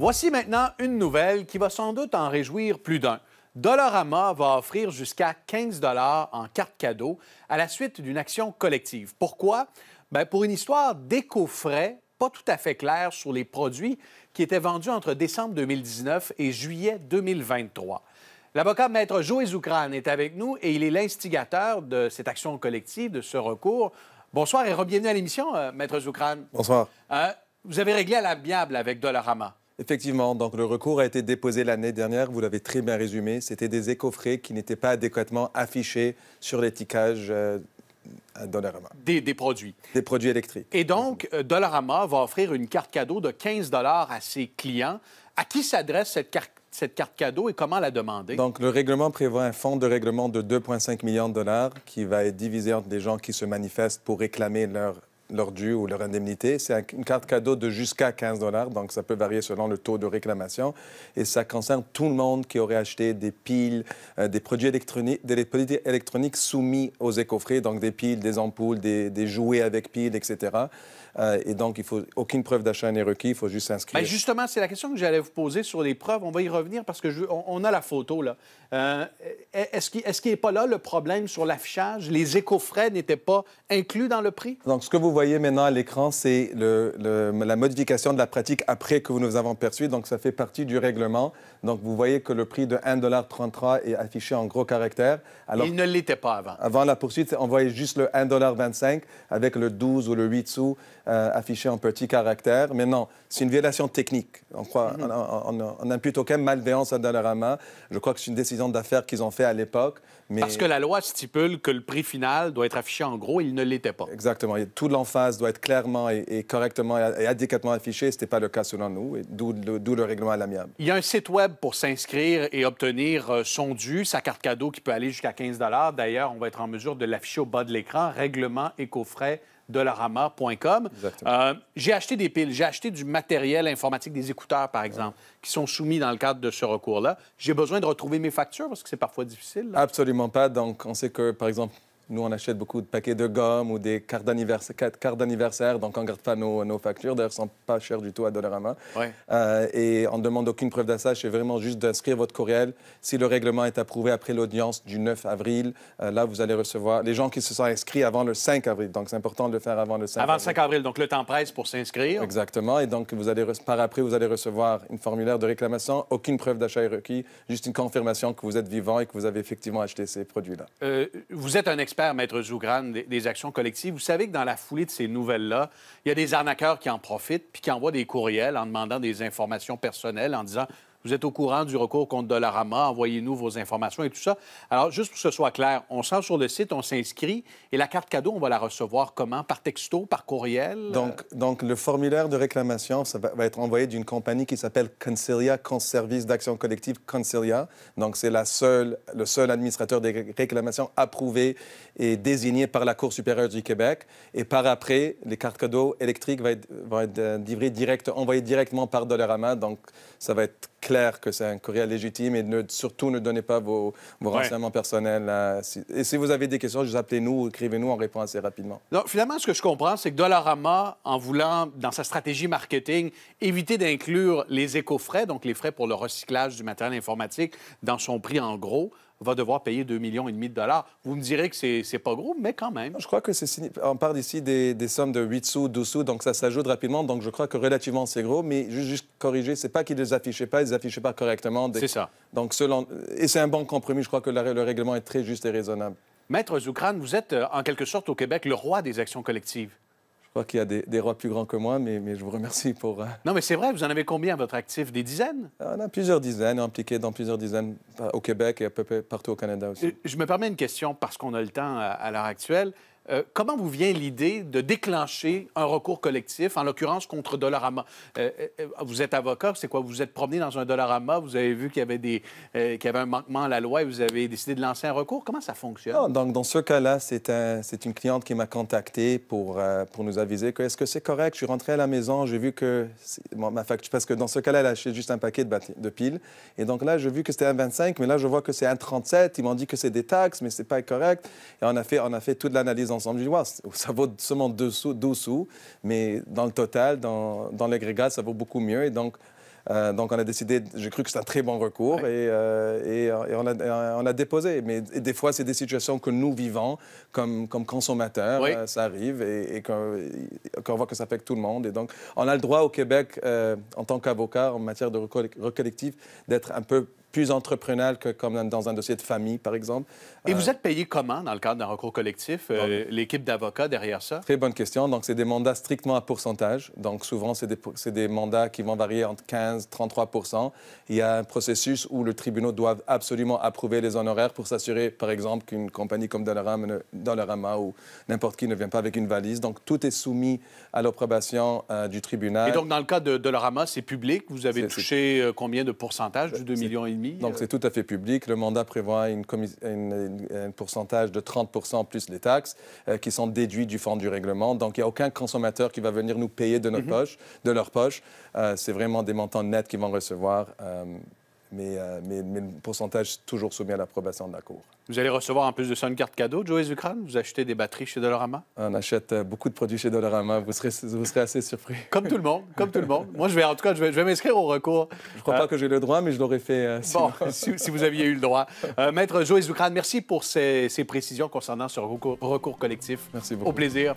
Voici maintenant une nouvelle qui va sans doute en réjouir plus d'un. Dollarama va offrir jusqu'à 15 dollars en carte cadeau à la suite d'une action collective. Pourquoi? Ben, pour une histoire d'éco-frais pas tout à fait claire sur les produits qui étaient vendus entre décembre 2019 et juillet 2023. L'avocat maître Joé Zoukran est avec nous et il est l'instigateur de cette action collective, de ce recours. Bonsoir et bienvenue à l'émission, euh, maître Zoukran. Bonsoir. Euh, vous avez réglé à l'amiable avec Dollarama. Effectivement, donc le recours a été déposé l'année dernière, vous l'avez très bien résumé, c'était des écoffrets qui n'étaient pas adéquatement affichés sur l'étiquetage euh, à Dollarama. Des, produits. Des produits électriques. Et donc, euh, Dollarama va offrir une carte cadeau de 15 à ses clients. À qui s'adresse cette carte cette carte cadeau et comment la demander? Donc, le règlement prévoit un fonds de règlement de 2,5 millions de dollars qui va être divisé entre les gens qui se manifestent pour réclamer leur leur dû ou leur indemnité. C'est une carte cadeau de jusqu'à 15 dollars, donc ça peut varier selon le taux de réclamation. Et ça concerne tout le monde qui aurait acheté des piles, euh, des produits électroniques, soumis aux écofrés, donc des piles, des ampoules, des jouets avec piles, etc. Euh, et donc, il faut aucune preuve d'achat n'est requise, il faut juste s'inscrire. Ben, justement, c'est la question que j'allais vous poser sur les preuves. On va y revenir parce que on, a la photo là. Euh, e, est-ce qu'il n'est pas là le problème sur l'affichage Les écofrais n'étaient pas inclus dans le prix Donc, ce que vous voyez maintenant à l'écran, c'est le, la modification de la pratique après que nous avons perçu. Donc, ça fait partie du règlement. Donc, vous voyez que le prix de 1,33 est affiché en gros caractères. Alors, il ne l'était pas avant. Avant la poursuite, on voyait juste le 1,25 avec le 12 ou le 8 sous euh, affiché en petit caractère. Mais non, c'est une violation technique. On, croit, mm -hmm. aucune malveillance à Dollarama. Je crois que c'est une décision d'affaires qu'ils ont fait à l'époque. Mais... Parce que la loi stipule que le prix final doit être affiché en gros, il ne l'était pas. Exactement. Et tout l'emphase doit être clairement et, correctement et, adéquatement affiché. Ce n'était pas le cas selon nous, d'où le, le, règlement à l'amiable. Il y a un site web pour s'inscrire et obtenir euh, son dû, sa carte cadeau qui peut aller jusqu'à 15 D'ailleurs, on va être en mesure de l'afficher au bas de l'écran, règlement écofrais euh, j'ai acheté des piles, j'ai acheté du matériel informatique, des écouteurs, par exemple, qui sont soumis dans le cadre de ce recours-là. J'ai besoin de retrouver mes factures parce que c'est parfois difficile. Absolument pas. Donc, on sait que, par exemple, nous, on achète beaucoup de paquets de gomme ou des cartes d'anniversaire, donc on ne garde pas nos, nos factures. D'ailleurs, elles ne sont pas chères du tout à Dollarama. Euh, et on ne demande aucune preuve d'achat. c'est vraiment juste d'inscrire votre courriel. Si le règlement est approuvé après l'audience du 9 avril, euh, là, vous allez recevoir les gens qui se sont inscrits avant le 5 avril. Donc, c'est important de le faire avant le 5 avril. Avant le 5 avril, donc le temps presse pour s'inscrire. Exactement. Et donc, vous allez, par après, vous allez recevoir une formulaire de réclamation. Aucune preuve d'achat est requise, juste une confirmation que vous êtes vivant et que vous avez effectivement acheté ces produits-là. Euh, vous êtes un expert expert, Maître Zougran, des, des, actions collectives. Vous savez que dans la foulée de ces nouvelles-là, il y a des arnaqueurs qui en profitent puis qui envoient des courriels en demandant des informations personnelles, en disant vous êtes au courant du recours contre Dollarama, envoyez-nous vos informations et tout ça. Alors, juste pour que ce soit clair, on sort sur le site, on s'inscrit et la carte cadeau, on va la recevoir comment? Par texto, par courriel? Donc, donc le formulaire de réclamation, ça va, être envoyé d'une compagnie qui s'appelle Concilia, Service d'action collective Concilia. Donc, c'est la seule, le seul administrateur des réclamations approuvé et désigné par la Cour supérieure du Québec. Et par après, les cartes cadeaux électriques vont être, euh, direct, envoyées directement par Dollarama. Donc, ça va être clair que c'est un courriel légitime et ne, surtout ne donnez pas vos, renseignements personnels. et si vous avez des questions, vous appelez-nous ou écrivez-nous, on répond assez rapidement. finalement, ce que je comprends, c'est que Dollarama, en voulant, dans sa stratégie marketing, éviter d'inclure les éco-frais, donc les frais pour le recyclage du matériel informatique, dans son prix en gros, va devoir payer 2,5 millions et demi de dollars. Vous me direz que c'est pas gros, mais quand même. Je crois que c'est... On parle ici des, sommes de 8 sous, 12 sous, donc ça s'ajoute rapidement. Donc je crois que relativement, c'est gros. Mais juste, juste corriger, c'est pas qu'ils les affichaient pas, ils les affichaient pas correctement. C'est ça. Donc selon... Et c'est un bon compromis. Je crois que le règlement est très juste et raisonnable. Maître Zoukran, vous êtes euh, en quelque sorte au Québec le roi des actions collectives qu'il y a des, rois plus grands que moi, mais, je vous remercie pour... Euh, non, mais c'est vrai, vous en avez combien à votre actif? Des dizaines? On a plusieurs dizaines, impliquées dans plusieurs dizaines euh, au Québec et à peu près partout au Canada aussi. Euh, je me permets une question, parce qu'on a le temps à l'heure actuelle. Euh, comment vous vient l'idée de déclencher un recours collectif, en l'occurrence contre Dollarama? Euh, euh, vous êtes avocat, c'est quoi? Vous vous êtes promené dans un Dollarama, vous avez vu qu'il y avait, des, avait un manquement à la loi et vous avez décidé de lancer un recours. Comment ça fonctionne? Ah, donc, dans ce cas-là, c'est un, une cliente qui m'a contacté pour, pour nous aviser que est-ce que c'est correct? Je suis rentré à la maison, j'ai vu que ma facture... Parce que dans ce cas-là, elle a juste un paquet de, piles. Et donc là, j'ai vu que c'était un 25, mais là, je vois que c'est un 37. Ils m'ont dit que c'est des taxes, mais c'est pas correct. Et on a fait, on a fait toute l'analyse ensemble Ça vaut seulement 2 sous, 12 sous, mais dans le total, dans, l'agrégat, ça vaut beaucoup mieux. Et donc, euh, donc on a décidé, j'ai cru que c'était un très bon recours et, euh, euh, et, on, l'a on a déposé. Mais des fois, c'est des situations que nous vivons comme, comme consommateurs. ça arrive et, et qu'on voit que ça affecte tout le monde. Et donc, on a le droit au Québec, en tant qu'avocat en matière de recollectif, d'être un peu plus entrepreneurial que comme dans un dossier de famille, par exemple. Et vous euh, êtes payé comment dans le cadre d'un recours collectif, euh, l'équipe d'avocats derrière ça? Très bonne question. Donc, c'est des mandats strictement à pourcentage. Donc, souvent, c'est des, des, mandats qui vont varier entre 15 et 33 Il y a un processus où le tribunal doit absolument approuver les honoraires pour s'assurer, par exemple, qu'une compagnie comme Dollarama ou n'importe qui ne vient pas avec une valise. Donc, tout est soumis à l'approbation euh, du tribunal. Et donc, dans le cas de Dollarama, c'est public. Vous avez touché combien de pourcentage du 2 millions donc euh, c'est tout à fait public. Le mandat prévoit un pourcentage de 30 plus les taxes euh, qui sont déduits du fonds du règlement. Donc il n'y a aucun consommateur qui va venir nous payer de, notre mhm. de leur poche. Euh, c'est vraiment des montants nets qu'ils vont recevoir. Euh, mais, mais, le pourcentage est toujours soumis à l'approbation de la Cour. Vous allez recevoir en plus de ça une carte cadeau, Joey Zucran. Vous achetez des batteries chez Dollarama? Ah, on achète euh, beaucoup de produits chez Dollarama. Vous serez, vous serez assez surpris. comme tout le monde, comme tout le monde. Moi, je vais en tout cas, je vais, vais m'inscrire au recours. Je ne crois pas euh, que j'ai le droit, mais je l'aurais fait. si, vous aviez eu le droit. Maître Joey Zucran, merci pour ces, précisions concernant ce recours, collectif. Merci beaucoup. Au plaisir.